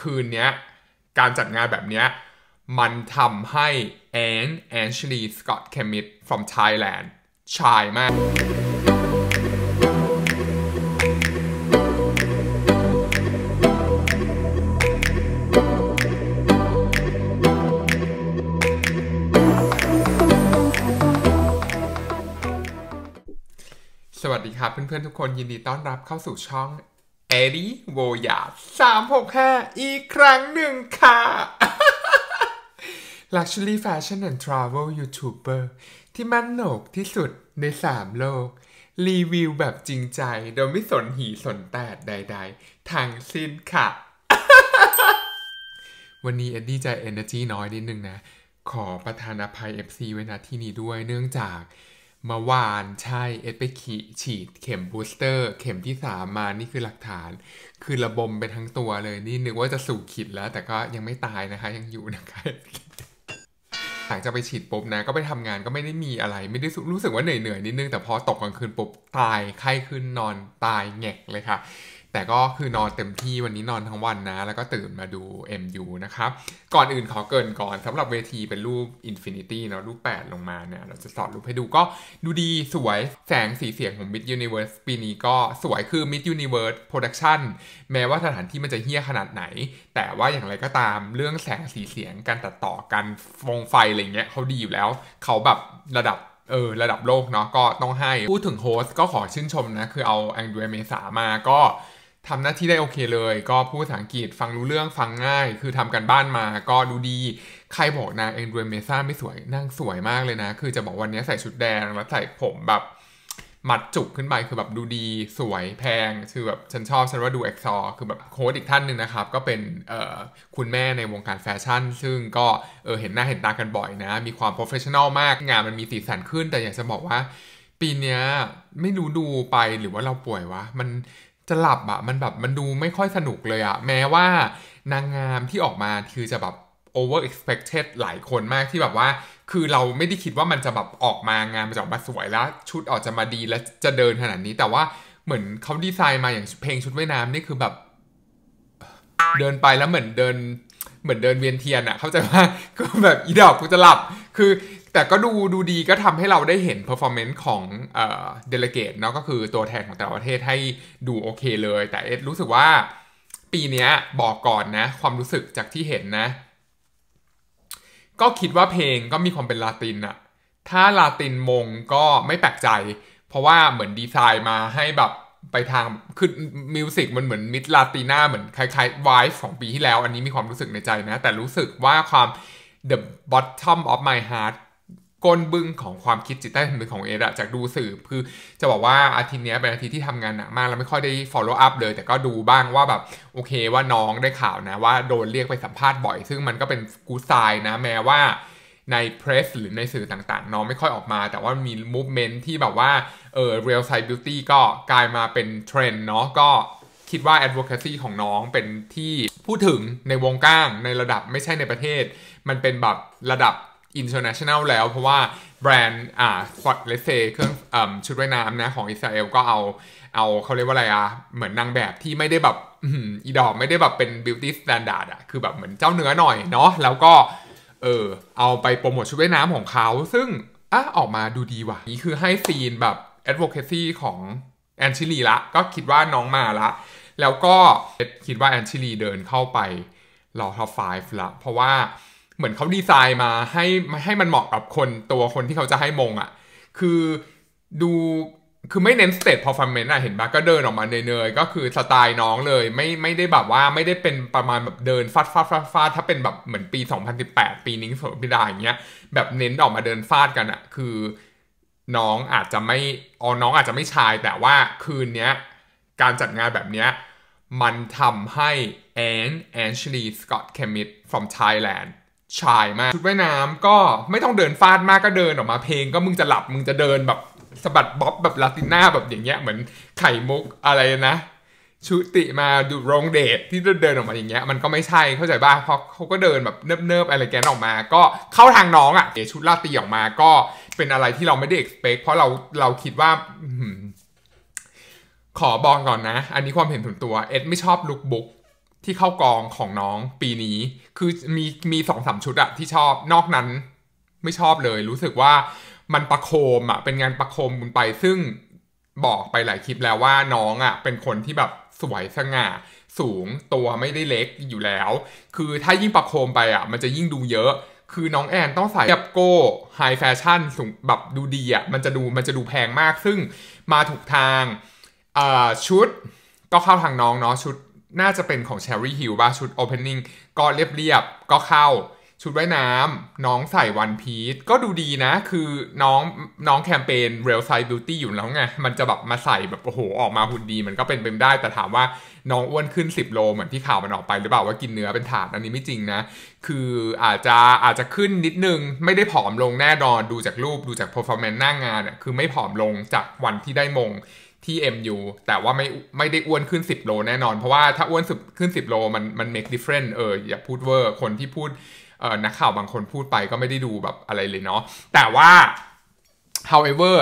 คืนเนี้ย การจัดงานแบบเนี้ย มันทำให้แอนแอนชลีสกอตเคมิด from Thailand ชายมาก สวัสดีครับเพื่อนๆทุกคนยินดีต้อนรับเข้าสู่ช่องเอริโวยาสามหกห้าอีกครั้งหนึ่งค่ะ Luxury Fashion and Travel YouTuber ที่มั่นโหนกที่สุดในสามโลก รีวิวแบบจริงใจโดยไม่สนหีสนแตดใดๆ ทางสิ้นค่ะ วันนี้เอ็ดดี้ใจเอเนอร์จีน้อยนิดนึงนะ ขอประทานอภัย FC ไว้นะที่นี่ด้วยเนื่องจากมาวานใช่ เอสไปขีฉีดเข็มบูสเตอร์ เข็มที่สามมานี่คือหลักฐาน คือระบมไปทั้งตัวเลยนี่นึกว่าจะสู่ขิดแล้ว แต่ก็ยังไม่ตายนะคะยังอยู่นะคะ หลังจากไปฉีดปุ๊บนะก็ไปทำงานก็ไม่ได้มีอะไร ไม่ได้รู้สึกว่าเหนื่อยเหนื่อยนิดนึงแต่พอตกกลางคืนปุ๊บ ตายไข้ขึ้นนอนตายแงกเลยค่ะแต่ก็คือนอนเต็มที่วันนี้นอนทั้งวันนะ แล้วก็ตื่นมาดู MU นะครับ ก่อนอื่นขอเกินก่อนสำหรับเวทีเป็นรูป Infinity เนาะรูป 8 ลงมาเนี่ย เราจะสอดรูปให้ดูก็ดูดีสวยแสงสีเสียงของ Mid Universe ปีนี้ก็สวยคือ Mid Universe Production แม้ว่าสถานที่มันจะเฮี้ยขนาดไหน แต่ว่าอย่างไรก็ตามเรื่องแสงสีเสียงการตัดต่อการฟงไฟอะไรเงี้ยเขาดีอยู่แล้วเขาแบบระดับเออระดับโลกเนาะก็ต้องให้พูดถึงโฮสก็ขอชื่นชมนะคือเอาแองดูเมสามาก็ทำหน้าที่ได้โอเคเลย ก็พูดภาษาอังกฤษฟังรู้เรื่องฟังง่าย คือทำกันบ้านมาก็ดูดี ใครบอกนางเอ็นดรูเมซ่าไม่สวยนางสวยมากเลยนะ คือจะบอกวันนี้ใส่ชุดแดง แล้วใส่ผมแบบ มัดจุกขึ้นไป คือแบบดูดีสวยแพง คือแบบฉันชอบฉันว่าดูเอ็กซอคือแบบโค้ดอีกท่านหนึ่งนะครับ ก็เป็นคุณแม่ในวงการแฟชั่น ซึ่งก็เออเห็นหน้าเห็นตากันบ่อยนะ มีความโปรเฟชชั่นอลมากงาน มันมีสีสันขึ้น แต่อยากจะบอกว่า ปีนี้ไม่รู้ดูไปหรือว่าเราป่วยวะมันจะหลับอะมันแบบมันดูไม่ค่อยสนุกเลยอะแม้ว่า นางงามที่ออกมาคือจะแบบ over expected หลายคนมากที่แบบว่าคือเราไม่ได้คิดว่ามันจะแบบออกมางานมันจะออกมาสวยแล้ว ชุดออกจะมาดีแล้วจะเดินขนาดนี้ แต่ว่าเหมือนเขาดีไซน์มาอย่างเพลงชุดว่ายน้ำนี่คือแบบเดินไปแล้วเหมือนเดินเหมือนเดินเวียนเทียนอะเข้าใจว่าก็แบบอีดอกกูจะหลับคือแต่ก็ดูดูดีก็ทำให้เราได้เห็น performance ของเดลเกตเนาะก็คือตัวแทนของแต่ละประเทศให้ดูโอเคเลย แต่เอสรู้สึกว่าปีนี้บอกก่อนนะ ความรู้สึกจากที่เห็นนะ ก็คิดว่าเพลงก็มีความเป็นลาตินอะถ้าลาตินมงก็ไม่แปลกใจ เพราะว่าเหมือนดีไซน์มาให้แบบไปทางคือมิวสิกมันเหมือนมิดลาติน่า เหมือนคล้ายๆวายของปีที่แล้วอันนี้มีความรู้สึกในใจนะแต่รู้สึกว่าความ the bottom of my heart กลบึ้งของความคิดจิตใต้สำนึกของเอระจากดูสื่อคือจะบอกว่าอาทิตย์นี้เป็นอาทิตย์ที่ทำงานหนักมากแล้วไม่ค่อยได้ follow up เลย แต่ก็ดูบ้างว่าแบบ โอเคว่าน้องได้ข่าวนะ ว่าโดนเรียกไปสัมภาษณ์บ่อย ซึ่งมันก็เป็น กูซายนะแม้ว่าในเพรสหรือในสื่อต่างๆ น้องไม่ค่อยออกมา แต่ว่ามีมูฟเมนท์ที่แบบว่าเออ real side beauty ก็กลายมาเป็นเทรนด์เนาะก็คิดว่า advocacy ของน้องเป็นที่พูดถึงในวงกว้างในระดับไม่ใช่ในประเทศ มันเป็นแบบระดับอินเตอร์เนชั่นแนลแล้วเพราะว่า แบรนด์ อ่าเลเซเครื่องอชุดว่ายน้ำนะของอิสราเอลก็เอาเอาเขาเรียกว่าอะไรอะเหมือนนางแบบที่ไม่ได้แบบอีดอไม่ได้แบบเป็นบิวตี้สแตนดาร์ดอะคือแบบเหมือนเจ้าเนื้อหน่อย เนาะแล้วก็ เออ เอาไปโปรโมทชุดว่ายน้ำของเขา ซึ่ง อ่ะ ออกมาดูดีว่ะ นี่คือให้ซีนแบบ a ด v o c คซีของแอนชิลีละ ก็คิดว่าน้องมาละ แล้วก็คิดว่าแอนชิลีเดินเข้าไปรอท็อป5ละเพราะว่าเหมือนเขาดีไซน์มาให้ให้มันเหมาะกับคนตัวคนที่เขาจะให้มงอะ่ะ คือดู คือไม่เน้นสเตทพอฟอร์แมนซ์อะเห็นปะก็เดินออกมาเนยๆ ก็คือสไตล์น้องเลย ไม่ไม่ได้แบบว่าไม่ได้เป็นประมาณแบบเดินฟาดฟาดฟาดฟาดถ้าเป็นแบบเหมือนปี 2018 ปีนิ้งโสพิดาอย่างเงี้ย แบบเน้นออกมาเดินฟาดกันอะคือน้องอาจจะไม่อ๋อน้องอาจจะไม่ชาย แต่ว่าคืนเนี้ยการจัดงานแบบเนี้ยมันทำให้แอนแอนชลีสกอตเคมิด from Thailand ฉายมากชุดว่ายน้ำก็ไม่ต้องเดินฟาดมากก็เดินออกมาเพลง ก็มึงจะหลับมึงจะเดินแบบสะบัดบ๊อบแบบลาติน่าแบบอย่างเงี้ยเหมือนไข่มุกอะไรนะ ชุติมาดูโรงเดทที่เดินออกมาอย่างเงี้ย มันก็ไม่ใช่เข้าใจบ้าเพราะเขาก็เดินแบบเนิบๆอะไรแกนออกมา ก็เข้าทางน้องอะ่ะเดชุดลาตีออกมา ก็เป็นอะไรที่เราไม่ได้เอ็กซ์เพคเพราะเราเราคิดว่าขอบอกก่อนนะ อันนี้ความเห็นส่วนตัวเอ็ดไม่ชอบลุกบุกที่เข้ากองของน้องปีนี้ คือมีมีสองสามชุดอะที่ชอบนอกนั้นไม่ชอบเลย รู้สึกว่ามันประโคมอะเป็นงานประโคมไป ซึ่งบอกไปหลายคลิปแล้วว่าน้องอะเป็นคนที่แบบสวยสง่า สูงตัวไม่ได้เล็กอยู่แล้ว คือถ้ายิ่งประโคมไปอะมันจะยิ่งดูเยอะ คือน้องแอนต้องใส่แบบโก้ไฮแฟชั่นสูงแบบดูดีอะมันจะดูมันจะดูแพงมาก ซึ่งมาถูกทางชุด ก็เข้าทางน้องเนาะชุดน่าจะเป็นของ Cherry Hill บ่าชุด Opening ก็เรียบๆก็เข้าชุดว่ายน้ำน้องใส่วันพีชก็ดูดีนะ คือน้องน้องแคมเปญ Real Size Beauty อยู่แล้วไง มันจะแบบมาใส่แบบโอ้โหออกมาหุ่นดีมันก็เป็นไปได้แต่ถามว่าน้องอ้วนขึ้น 10 โล เหมือนที่ข่าวมันออกไปหรือเปล่าว่ากินเนื้อเป็นถาดอันนี้ไม่จริงนะ คืออาจจะอาจจะขึ้นนิดนึง ไม่ได้ผอมลงแน่นอนดูจากรูปดูจากร์ฟอร์แมนซ์หน้างงานคือไม่ผอมลงจากวันที่ได้มงที่ MU แต่ว่าไม่ไม่ได้อ้วนขึ้น 10 โลแน่นอน เพราะว่าถ้าอ้วนขึ้น 10 โลมันมัน make different เออ อย่าพูดเวอร์ คนที่พูดเออนักข่าว บางคนพูดไปก็ไม่ได้ดูแบบอะไรเลยเนาะแต่ว่า however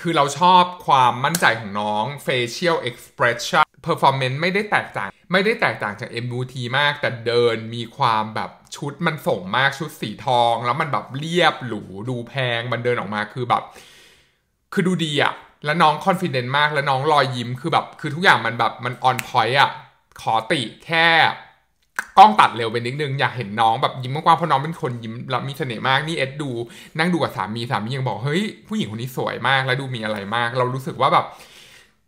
คือเราชอบความมั่นใจของน้อง facial expression performance ไม่ได้แตกต่างไม่ได้แตกต่างจาก MUT มากแต่เดินมีความแบบชุดมันส่งมากชุดสีทองแล้วมันแบบเรียบหรูดูแพงมันเดินออกมาคือแบบคือดูดีอะแล้วน้องคอนฟิเ e นต์มาก แล้วน้องรอยยิ้มคือแบบคือทุกอย่างมันแบบมันออนพอยต์อ่ะขอติแค่กล้องตัดเร็วไปนิดนึง อยากเห็นน้องแบบยิ้มกว้างๆเพราะน้องเป็นคนยิ้มแล้วมีเสน่ห์มากนี่เอ็ดดู นั่งดูกับสามีสามียังบอกเฮ้ยผู้หญิงคนนี้สวยมากและดูมีอะไรมาก เรารู้สึกว่าแบบ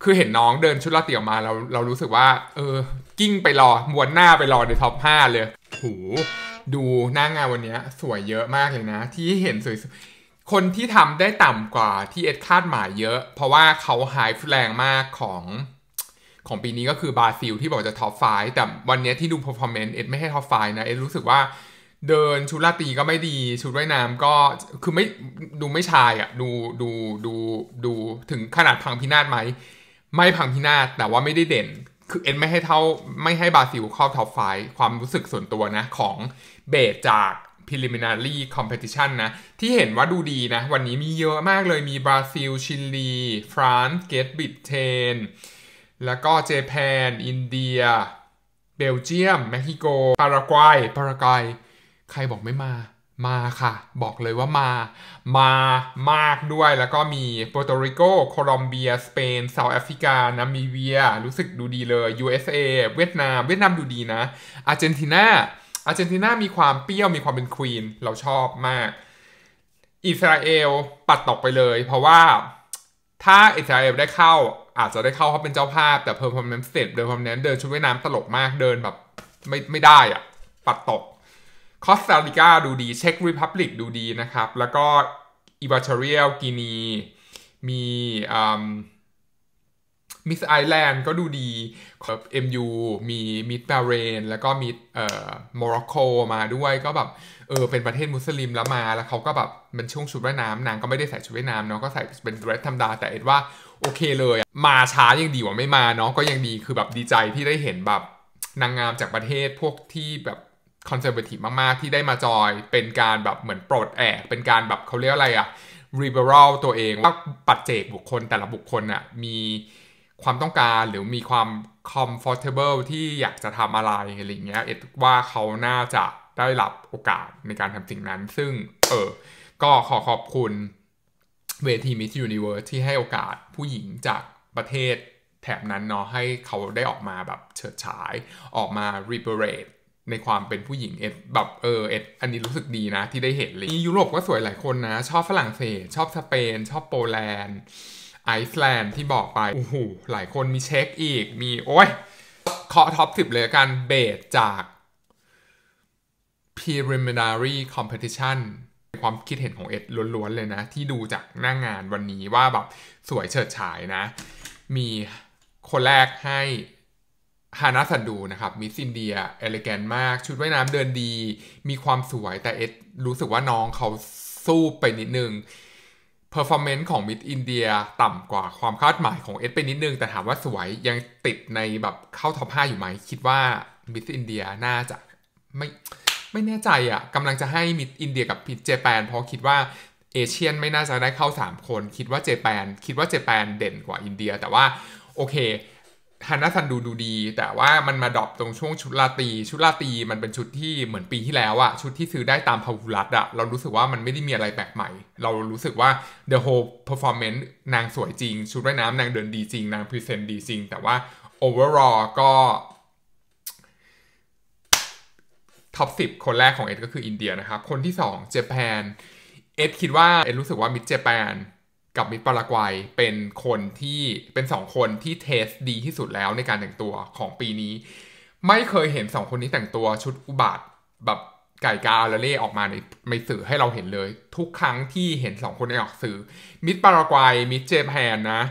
คือเห็นน้องเดินชุดลาเตี่ยวมาเราเรารู้สึกว่า เออ กิ้งไปรอมวนหน้าไปรอในท็อปห้าเลยโหดูหน้างานวันนี้สวยเยอะมากเลยนะที่เห็นสวยคนที่ทำได้ต่ำกว่าที่เอ็ดคาดหมายเยอะ เพราะว่าเขาหายแรงมากของของปีนี้ก็คือบราซิลที่บอกจะท็อปไฟแต่วันนี้ที่ดูเพอร์ฟอร์แมนซ์เอ็ดไม่ให้ท็อปไฟนะเอ็ดรู้สึกว่าเดินชุดลาตีก็ไม่ดีชุดว่ายน้ำก็ คือไม่ดูไม่ชายอะ่ะ ดู ดู ดูดูถึงขนาดพังพินาศไหม ไม่พังพินาศแต่ว่าไม่ได้เด่น คือเอ็ดไม่ให้เท่าไม่ให้บราซิลเข้าท็อปไฟความรู้สึกส่วนตัวนะของเบสจาก preliminary competition นะ ที่เห็นว่าดูดีนะ วันนี้มีเยอะมากเลยมีบราซิล ชิลีฟรานซ์เกตบิทเทน แล้วก็เจแปนอินเดีย เบลเจียมเม็กซิโก ปารากวัยปารากวัยใครบอกไม่มา มาค่ะ บอกเลยว่ามา มามากด้วยแล้วก็มีโปรโตริโกโคลอมเบียสเปนเซาท์แอฟริกานามิเบีย รู้สึกดูดีเลย USA เวียดนาม เวียดนามดูดีนะ อาร์เจนตินาอาร์เจนตินามีความเปรี้ยวมีความเป็นควีนเราชอบมาก อิสราเอลปัดตกไปเลย เพราะว่าถ้าอิสราเอลได้เข้าอาจจะได้เข้าเขาเป็นเจ้าภาพ แต่เพิ่มความแมน้นเสร็จเดินความแมน้นเดินชุดว่ายน้ำตลกมากเดินแบบไม่ไม่ได้อะปัดตกคอสตาริกาดูดี เช็กริพับลิกดูดีนะครับ แล้วก็อิบาชเรียลกินีมีอ่ามิสไอแลนด์ก็ดูดีเอ็มยูมีมิดบาเรนแล้วก็มิดเอ่อโมร็อกโกมาด้วย ก็แบบเออเป็นประเทศมุสลิมแล้วมาแล้วเขาก็แบบ มันช่วงชุดว่ายน้ำนางก็ไม่ได้ใส่ชุดว่ายน้ำเนาะก็ใส่เป็นเดรสธรรมดา แต่เอ็ดว่าโอเคเลย มาช้ายังดีกว่าไม่มาเนาะก็ยังดีคือแบบดีใจที่ได้เห็นแบบนางงามจากประเทศพวกที่แบบคอนเซอร์เวทีฟมาก ๆ ที่ได้มาจอยเป็นการแบบเหมือนปลดแอกเป็นการแบบเขาเรียกอะไรอะรีเบอรัลตัวเองว่าปัจเจกบุคคลแต่ละบุคคลอะมีความต้องการหรือมีความ comfortable ที่อยากจะทำอะไรอะไรเงี้ย เอ็ดว่าเขาน่าจะได้รับโอกาสในการทำสิ่งนั้น ซึ่งเออ ก็ขอขอบคุณเวที Miss Universe ที่ให้โอกาสผู้หญิงจากประเทศแถบนั้นเนาะให้เขาได้ออกมาแบบเฉิดฉายออกมา r e p a r a t e ในความเป็นผู้หญิง เอ็ดแบบเออ เอ็ดอันนี้รู้สึกดีนะ ที่ได้เห็นเลยยุโรปก็สวยหลายคนนะ ชอบฝรั่งเศสชอบสเปนชอบโปแลนด์ไอซ์แลนด์ที่บอกไป โอ้โห หลายคนมีเช็คอีก มี โอ้ย เคาะท็อปสิบเลยกัน เบสจาก preliminary competition ความคิดเห็นของเอ็ดล้วนๆ เลยนะ ที่ดูจากหน้างงานวันนี้ว่าแบบ สวยเฉิดฉายนะ มีคนแรกให้ฮานาสันดูนะครับมิสซินเดียเอลิแกนมาก ชุดว่ายน้ำเดินดี มีความสวยแต่เอ็ดรู้สึกว่าน้องเขาสู้ไปนิดนึง performance ของมิดอินเดียต่ำกว่าความคาดหมายของเอสไปนิดนึงแต่ถามว่าสวย ยังติดในแบบเข้าท็อป 5 อยู่ไหมคิดว่ามิดอินเดียน่าจะไม่ไม่แน่ใจอะ่ะกำลังจะให้มิดอินเดียกับพิจเจแปนเพราะคิดว่าเอเชียนไม่น่าจะได้เข้า 3 คนคิดว่าเจแปนคิดว่าเจแปนเด่นกว่าอินเดียแต่ว่าโอเคฮานาซันดูดูดีแต่ว่ามันมาดรอปตรงช่วงชุดลาตี ชุดลาตีมันเป็นชุดที่เหมือนปีที่แล้วอะชุดที่ซื้อได้ตามพาวูลัสอะเรารู้สึกว่ามันไม่ได้มีอะไรแปลกใหม่ เรารู้สึกว่า the whole performance นางสวยจริง ชุดว่ายน้ำ นางเดินดีจริง นางพรีเซนต์ดีจริง แต่ว่า overall ก็ท็อป10 คนแรกของเอ็ดก็คืออินเดียนะครับคนที่2เจแปนเอ็ดคิดว่าเอ็ดรู้สึกว่ามิดเจแปนกับมิตรปารากวัยเป็นคนที่เป็น2คนที่เทสดีที่สุดแล้วในการแต่งตัวของปีนี้ ไม่เคยเห็น2คนนี้แต่งตัวชุดอุบาทแบบไก่กาและเล่ออกมาในในสื่อให้เราเห็นเลย ทุกครั้งที่เห็น2คนในออกสื่อมิตรปารากวัยมิตรเจแปนนะ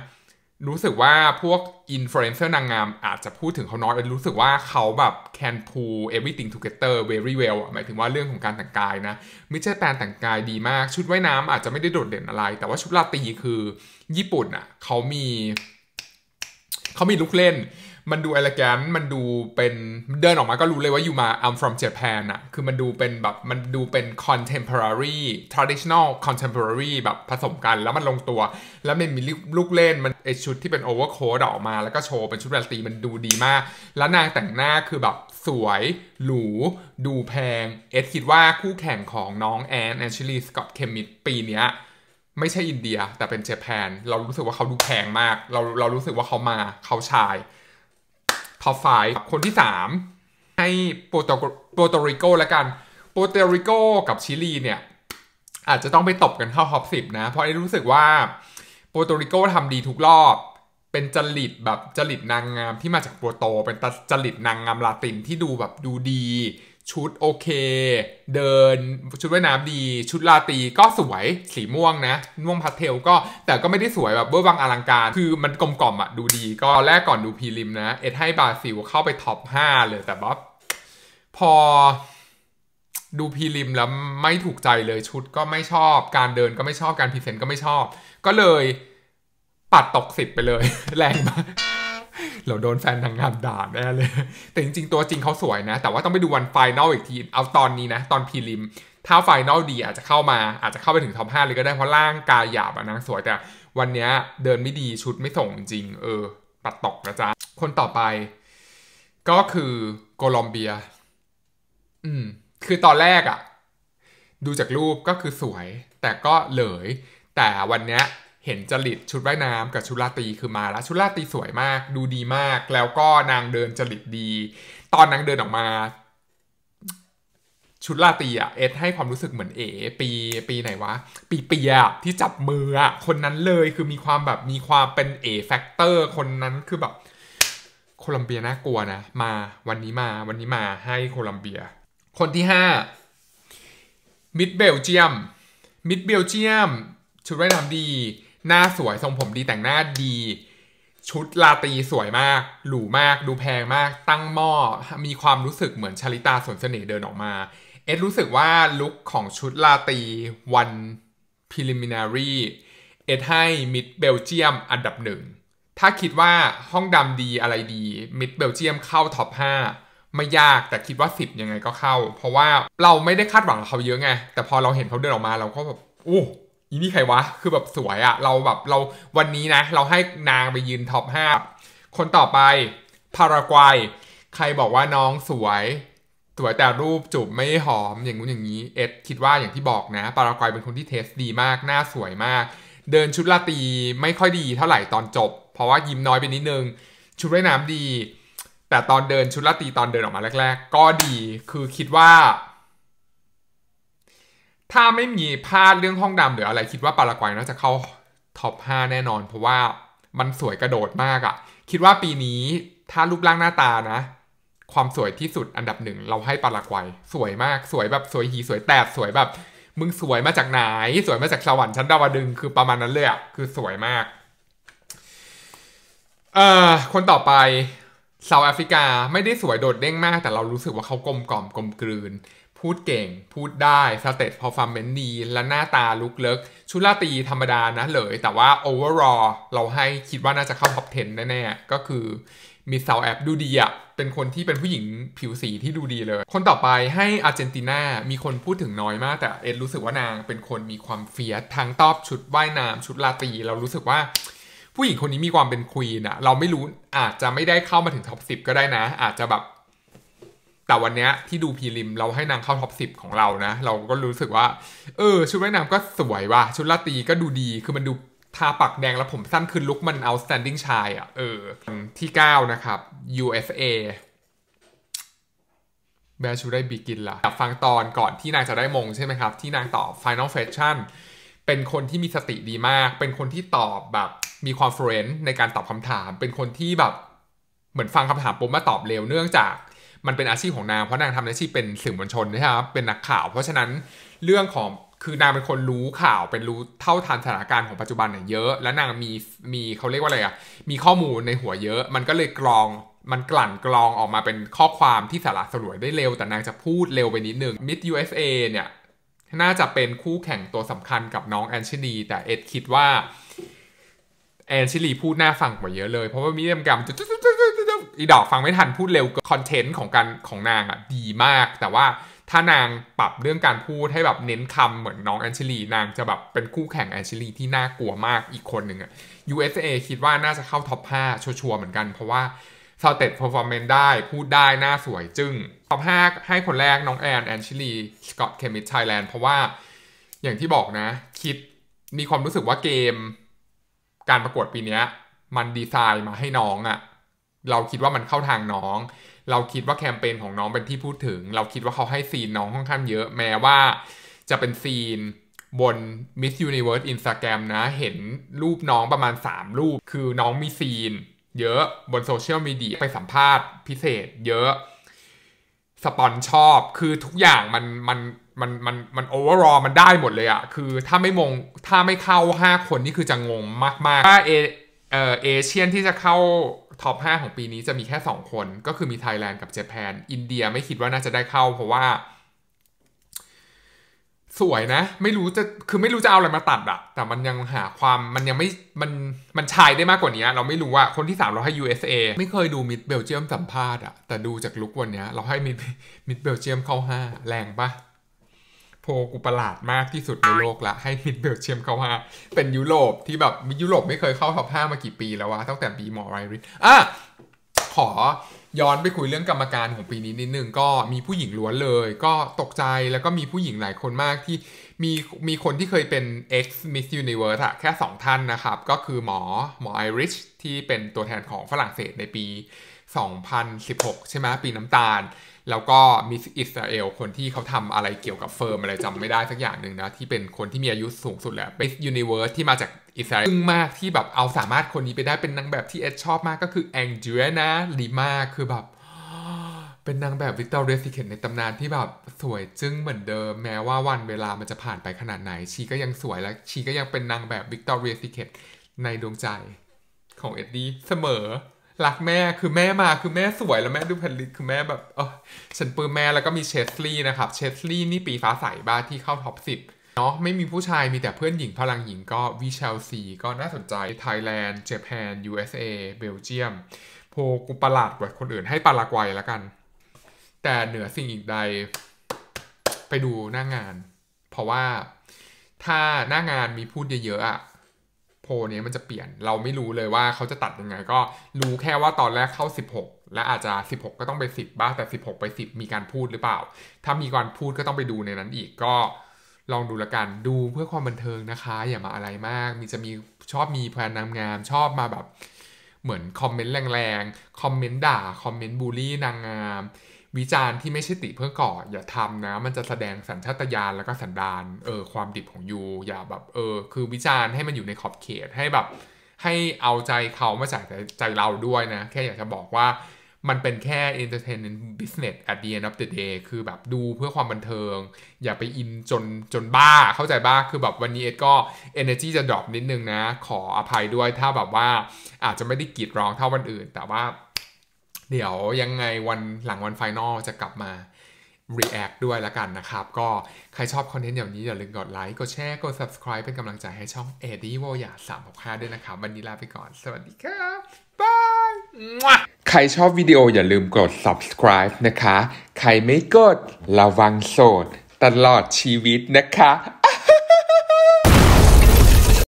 รู้สึกว่าพวกอินฟลูเอนเซอร์นางงาม อาจจะพูดถึงเขาน้อย รู้สึกว่าเขาแบบ can pull everything together very well หมายถึงว่าเรื่องของการแต่งกายนะมิเชลแปนแต่งกายดีมาก ชุดว่ายน้ำอาจจะไม่ได้โดดเด่นอะไร แต่ว่าชุดราตรีคือ ญี่ปุ่นอ่ะ เขามี เขามีลุกเล่นมันดูเอลแกน มันดูเป็นเดินออกมาก็รู้เลยว่าอยู่มา I'm from Japan อะคือมันดูเป็นแบบ มันดูเป็น contemporary traditional contemporary แบบผสมกันแล้วมันลงตัว แล้วมันมีลูกเล่นมันไอชุดที่เป็น overcoat ออกมาแล้วก็โชว์ เป็นชุดราตรีมันดูดีมาก แล้วนางแต่งหน้าคือแบบสวย หรู ดูแพง เอ็ดคิดว่าคู่แข่งของน้องแอนแอนชิลีสกอตเคมิดปีเนี้ยไม่ใช่อินเดีย แต่เป็นเจแปนเรารู้สึกว่าเขาดูแพงมากเราเรารู้สึกว่าเขามาเขาชาย top 5คนที่ 3 ให้โปรโตโปรโตริโกแล้วกันโปรโตริโกกับชิลีเนี่ย อาจจะต้องไปตบกันเข้าท็อปิบนะ เพราะไอ้รู้สึกว่าโปรโตริโกทำดีทุกรอบเป็นจริต แบบจริตนางงามที่มาจากโปรโต เป็นจริตนางงามลาตินที่ดูแบบดูดีชุดโอเค เดินชุดว่ายน้ำดี ชุดลาตี ก็สวย สีม่วงนะม่วงพาสเทลก็แต่ก็ไม่ได้สวยแบบเบอร์วังอลังการคือมันกลมกล่อมอะดูดี ก็แรกก่อนดูพีริม นะ เอ็ดให้บราซิลเข้าไปท็อป5เลยแต่บ๊อบพอ ดูพีริมแล้วไม่ถูกใจเลยชุดก็ไม่ชอบ การเดินก็ไม่ชอบการพรีเซนต์ก็ไม่ชอบ ก็เลยปัดตกสิบไปเลย แรงมากเราโดนแฟนนางงามด่าแน่เลย แต่จริงๆ ตัวจริงเขาสวยนะ แต่ว่าต้องไปดูวันไฟนอลอีกที เอาตอนนี้นะ ตอนพีริม ถ้าไฟนอลดีอาจจะเข้ามา อาจจะเข้าไปถึงท็อปห้าเลยก็ได้ เพราะร่างกายหยาบนางสวย แต่วันนี้เดินไม่ดีชุดไม่ส่งจริง เออ ปัดตกนะจ๊ะ คนต่อไป ก็คือโกลอมเบีย อืม คือตอนแรกอะดูจากรูปก็คือสวย แต่ก็เหลย แต่วันนี้เห็นจริตชุดว่ายน้ำกับชุดราตีคือมาแล้ว ชุดราตีสวยมากดูดีมาก แล้วก็นางเดินจริตดี ตอนนางเดินออกมา ชุดลาตีอ่ะ เอสให้ความรู้สึกเหมือนเอปี ปีไหนวะ ปีเปียที่จับมืออ่ะ คนนั้นเลยคือมีความแบบมีความเป็นเอแฟกเตอร์คนนั้นคือแบบโคลัมเบียน่ากลัวนะ มาวันนี้มาวันนี้มาให้โคลัมเบีย คนที่ห้ามิดเบลเจียมมิดเบลเจียมชุดว่ายน้ำดีหน้าสวยทรงผมดีแต่งหน้าดี ชุดลาตีสวยมากหรูมาก ดูแพงมากตั้งหม้อมีความรู้สึกเหมือนชาลิตาสนเสน่ห์เดินออกมา เอ็ดรู้สึกว่าลุคของชุดลาตีวันพิลิมินารีเอ็ดให้มิดเบลเจียมอันดับหนึ่งถ้าคิดว่าห้องดำดีอะไรดีมิดเบลเจียมเข้าท็อป5ไม่ยากแต่คิดว่า 10 ยังไงก็เข้า เพราะว่าเราไม่ได้คาดหวังเขาเยอะไงแต่พอเราเห็นเขาเดินออกมาเราก็แบบอู้อีนี่ใครวะ คือแบบสวยอะ เราแบบเราวันนี้นะ เราให้นางไปยืนท็อปห้าคนต่อไปพารากวัย ใครบอกว่าน้องสวย สวยแต่รูปจูบไม่หอมอย่างงู้นอย่างนี้ เอ็ด คิดว่าอย่างที่บอกนะ ปารากวัยเป็นคนที่เทสดีมากหน้าสวยมาก เดินชุดลาตีไม่ค่อยดีเท่าไหร่ตอนจบ เพราะว่ายิ้มน้อยไปนิดนึงชุดว่ายน้ำดี แต่ตอนเดินชุดลาตีตอนเดินออกมาแรก ๆ ก็ดีคือคิดว่าถ้าไม่มีพลาดเรื่องห้องดำหรืออะไรคิดว่าปารากวัยน่าจะเข้าท็อป5แน่นอน เพราะว่ามันสวยกระโดดมากอะ่ะ คิดว่าปีนี้ถ้ารูปร่างหน้าตานะ ความสวยที่สุดอันดับหนึ่งเราให้ปารากวัย สวยมากสวยแบบสวยหีสวยแตกสวยแบบ มึงสวยมาจากไหน สวยมาจากสวรรค์ชั้นดาวดึงคือประมาณนั้นเลยอะ่ะคือสวยมาก เอ่อคนต่อไปเซาท์แอฟริกาไม่ได้สวยโดดเด้งมากแต่เรารู้สึกว่าเขากลมกล่อมกลมกลืนพูดเก่ง พูดได้สเตตพอฟัมเมนดี และหน้าตาลุกเลิกชุลาตีธรรมดานะเลย แต่ว่าโอเวอร์รอเราให้คิดว่าน่าจะเข้า top 10แน่ๆก็คือมีสาวแอบดูดีอะเป็นคนที่เป็นผู้หญิงผิวสีที่ดูดีเลย คนต่อไปให้อาร์เจนตินามีคนพูดถึงน้อยมาก แต่เอ็ดรู้สึกว่านางเป็นคนมีความเฟียสทางตอบชุดว่ายน้ำชุดลาตีเรารู้สึกว่า ผู้หญิงคนนี้มีความเป็นควีนอะเราไม่รู้อาจจะไม่ได้เข้ามาถึงท็อปสิก็ได้นะ อาจจะแบบแต่วันนี้ที่ดูพีริมเราให้นางเข้าท็อปสิของเรานะ เราก็รู้สึกว่า เออชุดว่ายน้ำก็สวยว่ะ ชุดลาตีก็ดูดีคือมันดูทาปักแดงแล้วผมสั้นคือลุกมัน outstanding ชายอะ่ะ เออ ที่ 9 นะครับ USA แบชูได้บิกินล่ะ ฟังตอนก่อนที่นางจะได้มงใช่ไหมครับ ที่นางตอบ Final Fashion เป็นคนที่มีสติดีมาก เป็นคนที่ตอบแบบมีความเฟรนในการตอบคำถามเป็นคนที่แบบเหมือนฟังคำถามปุ๊บมาตอบเร็วเนื่องจากมันเป็นอาชีพของนาง เพราะนางทำอาชีพเป็นสื่อมวลชนนะครับเป็นนักข่าว เพราะฉะนั้นเรื่องของคือนางเป็นคนรู้ข่าวเป็นรู้เท่าทันสถานการณ์ของปัจจุบันเนี่ยเยอะและนางมีมีเขาเรียกว่าอะไรอะมีข้อมูลในหัวเยอะ มันก็เลยกรอง มันกลั่นกรองออกมาเป็นข้อความที่สาระสลวยได้เร็วแต่นางจะพูดเร็วไปนิดนึง Mid USA เนี่ยน่าจะเป็นคู่แข่งตัวสำคัญกับน้องแอนชินีแต่เอ็ดคิดว่าแอนชิลีพูดหน้าฟังกว่าเยอะเลย เพราะว่ามีเรื่องกรรมอีดอกฟังไม่ทันพูดเร็วคอนเทนต์ของการของนางอ่ะ ดีมาก แต่ว่า ถ้านางปรับเรื่องการพูดให้แบบ เน้นคำเหมือนน้องแอนชิลี นางจะแบบเป็นคู่แข่งแอนชิลีที่น่ากลัวมากอีกคนหนึ่งอ่ะ USA คิดว่าน่าจะเข้าท็อป5ชัวร์เหมือนกันเพราะว่าสเตตเพอร์ฟอร์แมนได้พูดได้หน้าสวยจึงท็อป5ให้คนแรกน้องแอนแอนชิลีสกอตเคมิชไทยแลนด์เพราะว่าอย่างที่บอกนะ คิดมีความรู้สึกว่าเกมการประกวดปีนี้มันดีไซน์มาให้น้องอะ่ะ เราคิดว่ามันเข้าทางน้อง เราคิดว่าแคมเปญของน้องเป็นที่พูดถึง เราคิดว่าเขาให้ซีนน้องค่อนข้างเยอะแม้ว่าจะเป็นซีนบน Miss Universe Instagram นะ เห็นรูปน้องประมาณ 3 รูปคือน้องมีซีนเยอะบนโซเชียลมีเดียไปสัมภาษณ์พิเศษเยอะสปอนชอบ คือทุกอย่างมันมัน มัน มัน มันโอเวอร์รอมันได้หมดเลยอะ คือถ้าไม่มงถ้าไม่เข้า 5 คน นี่คือจะงงมาก ๆ ถ้าเอเอเอเชียนที่จะเข้าท็อป5ของปีนี้จะมีแค่ 2 คน ก็คือมีไทยแลนด์กับเจแปนอินเดียไม่คิดว่าน่าจะได้เข้าเพราะว่าสวยนะไม่รู้จะคือไม่รู้จะเอาอะไรมาตัดอะแต่มันยังหาความ มันยังไม่มันมันชายได้มากกว่านี้เราไม่รู้ว่าคนที่ 3 เราให้ USA ไม่เคยดูมิดเบลเจียมสัมภาษณ์อะแต่ดูจากลุกวันนี้เราให้มิดมิดเบลเจียมเข้าห้าแรงปะโพกูประหลาดมากที่สุดในโลกละ ให้มิดเบลเจียมเข้าห้าเป็นยุโรป ที่แบบ ยุโรปไม่เคยเข้าท็อปห้ามากี่ปีแล้ววะตั้งแต่ปีมอไรริอ่ะขอย้อนไปคุยเรื่องกรรมการของปีนี้นิดนึงก็มีผู้หญิงล้วนเลย ก็ตกใจแล้วก็มีผู้หญิงหลายคนมากที่มีมีคนที่เคยเป็น ex Miss Universe อะแค่ 2 ท่านนะครับ ก็คือหมอหมอไอริช ที่เป็นตัวแทนของฝรั่งเศสในปี 2016 ใช่ไหมปีน้ำตาล แล้วก็มิสอิสราเอลคนที่เขาทำอะไรเกี่ยวกับเฟิร์มอะไรจำไม่ได้สักอย่างหนึ่งนะ ที่เป็นคนที่มีอายุ สูงสุดแหละมิสยูนิเวิร์สที่มาจากอิสราเอลมากที่แบบเอาสามารถคนนี้ไปได้เป็นนางแบบที่เอดชอบมากก็คือแองเจลนะลีมาคือแบบ เป็นนางแบบวิกตอเรียสิเคนในตำนานที่แบบสวยจึ้งเหมือนเดิมแม้ว่าวันเวลามันจะผ่านไปขนาดไหน ชีก็ยังสวยและชีก็ยังเป็นนางแบบวิกตอเรียสิเคนในดวงใจของเอ็ดดี้เสมอรักแม่คือแม่มา คือแม่สวยแล้วแม่ดูผลิตคือแม่แบบเออฉันปื้มแม่แล้วก็มีเชสลีย์นะครับเชสลีย์นี่ปีฟ้าใสบ้าที่เข้าท็อปสิบเนาะไม่มีผู้ชายมีแต่เพื่อนหญิงพลังหญิงก็วิชลซีก็น่าสนใจ ไทยแลนด์เจแปน USA เบลเยียมโพกูประหลาดกว่าคนอื่นให้ปารากวัยแล้วกัน แต่เหนือสิ่งอีกใดไปดูหน้างงาน เพราะว่าถ้าหน้างงานมีพูดเยอะๆอะโพนี้มันจะเปลี่ยนเราไม่รู้เลยว่าเขาจะตัดยังไง ก็รู้แค่ว่าตอนแรกเข้า 16 และอาจจะ16 ก็ต้องไป 10 บ้างแต่ 16 ไป 10 มีการพูดหรือเปล่าถ้ามีการพูดก็ต้องไปดูในนั้นอีกก็ลองดูละกันดูเพื่อความบันเทิงนะคะอย่ามาอะไรมาก มีจะมีชอบมีแฟนนางงามชอบมาแบบ เหมือนคอมเมนต์แรงๆ คอมเมนต์ด่า คอมเมนต์บูลลี่นางงามวิจารณ์ที่ไม่ใช่ติเพื่อก่อ อย่าทำนะ มันจะแสดงสัญชาตญาณแล้วก็สันดานเออ ความดิบของยูอย่าแบบเออคือวิจารณ์ให้มันอยู่ในขอบเขตให้แบบ ให้เอาใจเขามาใส่ใจเราด้วยนะแค่อยากจะบอกว่ามันเป็นแค่ entertainment business at the end of the day คือแบบดูเพื่อความบันเทิง อย่าไปอินจนจนบ้าเข้าใจบ้าคือแบบวันนี้เอ็ดก็ energy จะดรอปนิดนึงนะ ขออภัยด้วยถ้าแบบว่าอาจจะไม่ได้กรีดร้องเท่าวันอื่น แต่ว่าเดี๋ยวยังไงวันหลังวันไฟนอลจะกลับมา react ด้วยละกันนะครับ ก็ใครชอบคอนเทนต์อย่างนี้อย่าลืมกดไลค์กดแชร์กด subscribe เป็นกำลังใจให้ช่องเอ็ดดี้โวยาสามหกห้าด้วยนะครับวันนี้ลาไปก่อน สวัสดีครับบ๊ายใครชอบวิดีโออย่าลืมกด subscribe นะคะ ใครไม่กดระวังโสดตลอดชีวิตนะคะ